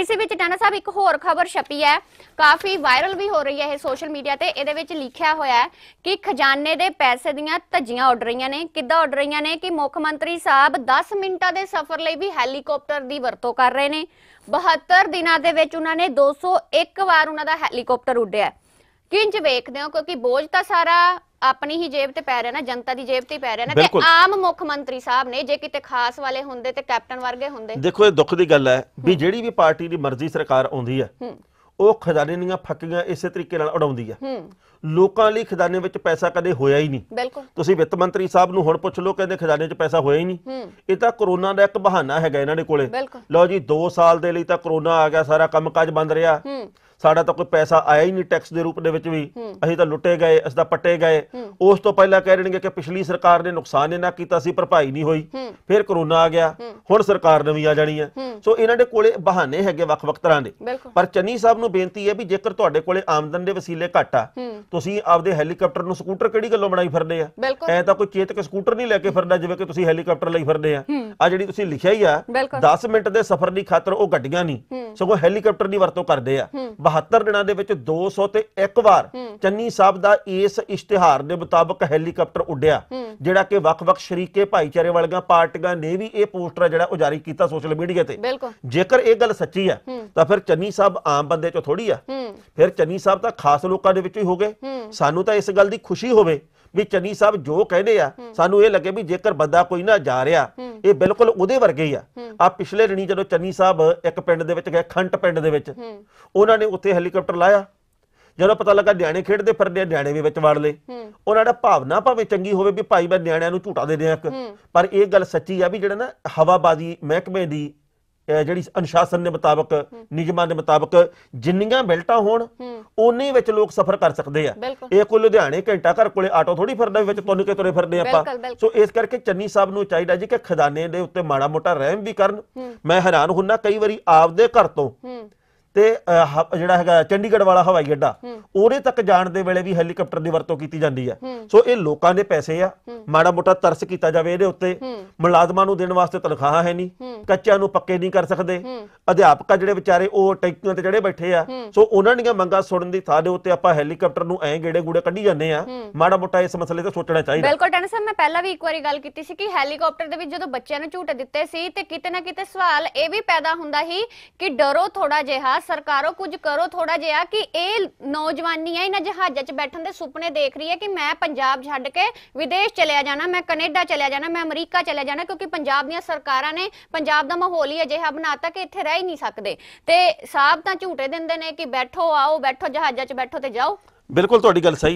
ਇਸ ਵਿੱਚ ਟਾਣਾ ਸਾਹਿਬ ਇੱਕ ਹੋਰ ਖਬਰ ਛਪੀ ਹੈ ਕਾਫੀ ਵਾਇਰਲ ਵੀ ਹੋ ਰਹੀ ਹੈ ਇਹ ਸੋਸ਼ਲ ਮੀਡੀਆ ਤੇ ਇਹਦੇ ਵਿੱਚ ਲਿਖਿਆ ਹੋਇਆ ਹੈ ਕਿ ਖਜ਼ਾਨੇ ਦੇ ਪੈਸੇ ਦੀਆਂ ਧੱਜੀਆਂ ਉੱਡ ਰਹੀਆਂ ਨੇ ਕਿੱਦਾਂ ਉੱਡ ਰਹੀਆਂ ਨੇ ਕਿ ਮੁੱਖ ਮੰਤਰੀ ਸਾਹਿਬ 10 ਮਿੰਟਾਂ ਦੇ ਸਫ਼ਰ ਲਈ ਵੀ ਹੈਲੀਕਾਪਟਰ ਦੀ ਵਰਤੋਂ ਕਰ ਰਹੇ ਨੇ 72 ਦਿਨਾਂ ਦੇ ਵਿੱਚ ਉਹਨਾਂ ਨੇ 201 ਵਾਰ ਉਹਨਾਂ ਦਾ ਹੈਲੀਕਾਪਟਰ ਉੱਡਿਆ ਕਿੰਜ ਵੇਖਦੇ ਹੋ ਕਿਉਂਕਿ ਬੋਝ ਤਾਂ ਸਾਰਾ ਆਪਣੀ ਹੀ ਜੇਬ ਤੇ ਪੈ ਰਿਹਾ ਨਾ ਜਨਤਾ ਦੀ ਜੇਬ ਤੇ ਪੈ ਰਿਹਾ ਨਾ ਤੇ ਆਮ ਮੁੱਖ ਮੰਤਰੀ ਸਾਹਿਬ ਨੇ ਜੇ ਕਿਤੇ ਖਾਸ ਵਾਲੇ ਹੁੰਦੇ ਤੇ ਕੈਪਟਨ ਵਰਗੇ ਹੁੰਦੇ ਦੇਖੋ ਇਹ ਦੁੱਖ ਦੀ ਗੱਲ ਹੈ ਵੀ ਜਿਹੜੀ ਵੀ ਪਾਰਟੀ ਦੀ ਮਰਜ਼ੀ ਸਰਕਾਰ ਆਉਂਦੀ ਹੈ ਉਹ ਖਜ਼ਾਨੇ ਦੀਆਂ ਫੱਕੀਆਂ ਇਸੇ ਤਰੀਕੇ ਨਾਲ ਉਡਾਉਂਦੀ ਹੈ ਲੋਕਾਂ ਲਈ ਖਜ਼ਾਨੇ ਵਿੱਚ ਪੈਸਾ ਕਦੇ ਹੋਇਆ ਹੀ ਨਹੀਂ ਤੁਸੀਂ ਵਿੱਤ ਮੰਤਰੀ ਸਾਹਿਬ ਨੂੰ ਹੁਣ ਪੁੱਛ ਲਓ ਕਹਿੰਦੇ ਖਜ਼ਾਨੇ 'ਚ ਪੈਸਾ ਹੋਇਆ ਹੀ ਨਹੀਂ ਇਹ ਤਾਂ ਕਰੋਨਾ ਦਾ ਇੱਕ ਬਹਾਨਾ ਹੈਗਾ ਇਹਨਾਂ ਦੇ ਕੋਲੇ ਲਓ ਜੀ 2 ਸਾਲ ਦੇ ਲਈ ਤਾਂ ਕਰੋਨਾ ਆ ਗਿਆ ਸਾਰਾ ਕੰਮਕਾਜ ਬੰਦ ਰਿਹਾ ਸਾਡਾ ਤਾਂ ਕੋਈ ਪੈਸਾ ਆਇਆ ਹੀ ਨਹੀਂ ਟੈਕਸ ਦੇ ਰੂਪ ਦੇ ਵਿੱਚ ਵੀ ਅਸੀਂ ਤਾਂ ਲੁੱਟੇ ਗਏ ਅਸੀਂ ਤਾਂ ਪੱਟੇ ਗਏ ਉਸ ਤੋਂ ਪਹਿਲਾਂ ਕਹਿ ਰਹੇ ਨੇ ਕਿ ਪਿਛਲੀ ਸਰਕਾਰ ਨੇ ਨੁਕਸਾਨ ਇਹਨਾਂ ਕੀਤਾ ਸੀ ਭਰਪਾਈ ਨਹੀਂ ਹੋਈ ਫਿਰ ਕਰੋਨਾ ਆ ਗਿਆ ਹੁਣ ਸਰਕਾਰ ਨਵੀਂ ਆ ਜਾਣੀ ਹੈ ਸੋ ਇਹਨਾਂ ਦੇ ਕੋਲੇ ਬਹਾਨੇ ਹੈਗੇ ਵੱਖ-ਵੱਖ ਤਰ੍ਹਾਂ ਦੇ ਪਰ ਚੰਨੀ ਸਾਹਿਬ ਨੂੰ ਬੇਨਤੀ ਹੈ ਵੀ ਜੇਕਰ ਤੁਹਾਡੇ ਕੋਲੇ ਆਮਦਨ ਦੇ ਵਸੀਲੇ ਘੱਟ ਆ ਤੁਸੀਂ ਆਪਦੇ ਹੈਲੀਕਾਪਟਰ ਨੂੰ ਸਕੂਟਰ ਕਿਹੜੀ ਗੱਲੋਂ ਬਣਾਈ ਫਿਰਦੇ ਆ ਐ ਤਾਂ ਕੋਈ ਚੇਤਕ ਸਕੂਟਰ ਨਹੀਂ ਲੈ ਕੇ ਫਿਰਦਾ ਜਿਵੇਂ ਕਿ ਤੁਸੀਂ ਹੈਲੀਕਾਪਟਰ ਲਈ ਫਿਰਦੇ ਆ ਆ ਜਿਹੜੀ ਤੁਸੀਂ ਲਿਖਿਆ ਹੀ ਆ 10 ਮਿੰਟ ਦੇ ਸਫ਼ਰ ਦੀ ਖਾਤਰ ਉਹ ਗੱਡੀਆਂ ਨਹੀਂ ਸਗੋਂ ਹੈਲੀਕਾਪਟਰ ਦੀ ਵਰਤੋਂ ਕਰਦੇ ਆ 72 ਦਿਨਾਂ ਦੇ ਵਿੱਚ 200 ਤੇ ਇੱਕ ਵਾਰ ਚੰਨੀ ਸਾਹਿਬ ਦਾ ਇਸ ਇਸ਼ਤਿਹਾਰ ਦੇ ਮੁਤਾਬਕ ਹੈਲੀਕਾਪਟਰ ਉੱਡਿਆ ਜਿਹੜਾ ਕਿ ਵੱਖ-ਵੱਖ ਸ਼ਰੀਕੇ ਭਾਈਚਾਰੇ ਵਾਲੀਆਂ ਪਾਰਟੀਆਂ ਨੇ ਵੀ ਇਹ ਪੋਸਟਰ ਜਿਹੜਾ ਉਹ ਜਾਰੀ ਕੀਤਾ ਸੋਸ਼ਲ ਮੀਡੀਆ ਤੇ ਜੇਕਰ ਇਹ ਗੱਲ ਸੱਚੀ ਹੈ ਤਾਂ ਫਿਰ ਚੰਨੀ ਸਾਹਿਬ ਆਮ ਬੰਦੇ ਚੋਂ ਥੋੜੀ ਆ ਫਿਰ ਚੰਨੀ ਸਾਹਿਬ ਤਾਂ ਖਾਸ ਲੋਕਾਂ ਦੇ ਵਿੱਚ ਹੀ ਹੋਗੇ ਸਾਨੂੰ ਤਾਂ ਇਸ ਗੱਲ ਦੀ ਖੁਸ਼ੀ ਹੋਵੇ ਵੀ ਚੰਨੀ ਸਾਹਿਬ ਜੋ ਕਹਿੰਦੇ ਆ ਸਾਨੂੰ ਇਹ ਲੱਗੇ ਵੀ ਜੇਕਰ ਬੰਦਾ ਕੋਈ ਨਾ ਜਾ ਰਿਹਾ ਇਹ ਬਿਲਕੁਲ ਉਹਦੇ ਵਰਗੇ ਹੀ ਆ ਆ ਪਿਛਲੇ ਦਿਨੀ ਜਦੋਂ ਚੰਨੀ ਸਾਹਿਬ ਇੱਕ ਪਿੰਡ ਦੇ ਵਿੱਚ ਗਏ ਖੰਟ ਪਿੰਡ ਦੇ ਵਿੱਚ ਉਹਨਾਂ ਨੇ ਉੱਥੇ ਹੈਲੀਕਾਪਟਰ ਲਾਇਆ ਜਦੋਂ ਪਤਾ ਲੱਗਾ ਨਿਆਣੇ ਖੇਡਦੇ ਫਿਰਦੇ ਨਿਆਣੇ ਵੀ ਵਿੱਚ ਵੜ ਲਏ ਉਹਨਾਂ ਦਾ ਭਾਵਨਾ ਭਾਵੇਂ ਚੰਗੀ ਹੋਵੇ ਵੀ ਭਾਈ ਮੈਂ ਨਿਆਣਿਆਂ ਨੂੰ ਝੂਟਾ ਦੇ ਦਿਆਂ ਪਰ ਇਹ ਗੱਲ ਸੱਚੀ ਆ ਵੀ ਜਿਹੜਾ ਨਾ ਹਵਾਬਾਜ਼ੀ ਮਹਿਕਮੇ ਦੀ ਜਿਹੜੀ ਅਨੁਸ਼ਾਸਨ ਦੇ ਮੁਤਾਬਕ ਨਿਯਮਾਂ ਦੇ ਮੁਤਾਬਕ ਜਿੰਨੀਆਂ ਬੈਲਟਾਂ ਹੋਣ ਉਨੇ ਵਿੱਚ ਲੋਕ ਸਫ਼ਰ ਕਰ ਸਕਦੇ ਆ ਇਹ ਕੋਈ ਲੁਧਿਆਣੇ ਘੰਟਾ ਘਰ ਕੋਲੇ ਆਟੋ ਥੋੜੀ ਫਿਰਦਾ ਵਿੱਚ ਤੁੰਨ ਕੇ ਤੁਰੇ ਫਿਰਦੇ ਆਪਾਂ ਸੋ ਇਸ ਕਰਕੇ ਚੰਨੀ ਸਾਹਿਬ ਨੂੰ ਚਾਹੀਦਾ ਜੀ ਕਿ ਖਜ਼ਾਨੇ ਦੇ ਉੱਤੇ ਮਾੜਾ ਮੋਟਾ ਰਹਿਮ ਵੀ ਕਰਨ ਮੈਂ ਹੈਰਾਨ ਹੁੰਨਾ ਕਈ ਵਾਰੀ ਆਪਦੇ ਘਰ ਤੋਂ ਤੇ ਜਿਹੜਾ ਹੈਗਾ ਚੰਡੀਗੜ੍ਹ ਵਾਲਾ ਹਵਾਈ ਅੱਡਾ ਉਹਦੇ ਤੱਕ ਜਾਣ ਦੇ ਵੇਲੇ ਵੀ ਹੈਲੀਕਾਪਟਰ ਦੀ ਵਰਤੋਂ ਕੀਤੀ ਜਾਂਦੀ ਹੈ ਸੋ ਇਹ ਲੋਕਾਂ ਦੇ ਪੈਸੇ ਆ ਮਾੜਾ ਮੋਟਾ ਤਰਸ ਕੀਤਾ ਜਾਵੇ ਇਹਦੇ ਉੱਤੇ ਮੁਲਾਜ਼ਮਾਂ ਨੂੰ ਦੇਣ ਵਾਸਤੇ ਤਨਖਾਹਾਂ ਹੈ ਨਹੀਂ ਕੱਚਿਆਂ ਨੂੰ ਪੱਕੇ ਨਹੀਂ ਕਰ ਸਕਦੇ ਅਧਿਆਪਕ ਜਿਹੜੇ ਵਿਚਾਰੇ ਉਹ ਟੈਂਕੀਆਂ ਤੇ ਜਿਹੜੇ ਬੈਠੇ ਆ ਸੋ ਉਹਨਾਂ ਦੀਆਂ ਮੰਗਾਂ ਸੁਣਨ ਦੀ ਥਾਂ ਦੇ ਉੱਤੇ ਆਪਾਂ ਹੈਲੀਕਾਪਟਰ ਨੂੰ ਐਂ ਗੇੜੇ ਗੂੜੇ ਕੱਢੀ ਜਾਂਦੇ ਆ ਮਾੜਾ ਮੋਟਾ ਇਸ ਮਸਲੇ ਤੇ ਸੋਚਣਾ ਚਾਹੀਦਾ ਬਿਲਕੁਲ ਟੈਨ ਸਾਹਿਬ ਮੈਂ ਪਹਿਲਾਂ ਵੀ ਇੱਕ ਵਾਰੀ ਗੱਲ ਕੀਤੀ ਸੀ ਕਿ ਹੈਲੀਕਾਪਟਰ ਦੇ ਵਿੱਚ ਜਦੋਂ ਬੱਚਿਆਂ ਨੂੰ ਝੂਟੇ ਦਿੱਤੇ ਸੀ ਤੇ ਕਿਤੇ ਨਾ ਕਿਤੇ ਸਵਾਲ ਇਹ ਵੀ ਪੈਦਾ ਹੁੰਦਾ ਸੀ ਕਿ ਡਰੋ ਥੋੜਾ ਜਿਹਾ ਸਰਕਾਰੋ ਕੁਝ ਕਰੋ ਥੋੜਾ ਜਿਹਾ ਕਿ ਇਹ ਨੌਜਵਾਨੀ ਹੈ ਇਹਨਾਂ ਜਹਾਜ਼ਾਂ 'ਚ ਬੈਠਣ ਦੇ ਸੁਪਨੇ ਦੇਖ ਰਹੀ ਹੈ ਕਿ ਮੈਂ ਪੰਜਾਬ ਛੱਡ ਕੇ ਵਿਦੇਸ਼ ਚਲਿਆ ਜਾਣਾ ਮੈਂ ਕੈਨੇਡਾ ਚਲਿਆ ਜਾਣਾ ਮੈਂ ਅਮਰੀਕਾ ਚਲਿਆ ਜਾਣਾ ਕਿਉਂਕਿ ਪੰਜਾਬ ਦੀਆਂ ਸਰਕਾਰਾਂ ਨੇ ਪੰਜਾਬ ਦਾ ਮਾਹੌਲ ਹੀ ਅਜਿਹਾ ਬਣਾਤਾ ਕਿ ਇੱਥੇ ਰਹਿ ਹੀ ਨਹੀਂ ਸਕਦੇ ਤੇ ਸਾਹਬ ਤਾਂ ਝੂਟੇ ਦਿੰਦੇ ਨੇ ਕਿ ਬੈਠੋ ਆਓ ਬੈਠੋ ਜਹਾਜ਼ਾਂ 'ਚ ਬੈਠੋ ਤੇ ਜਾਓ ਬਿਲਕੁਲ ਤੁਹਾਡੀ ਗੱਲ ਸਹੀ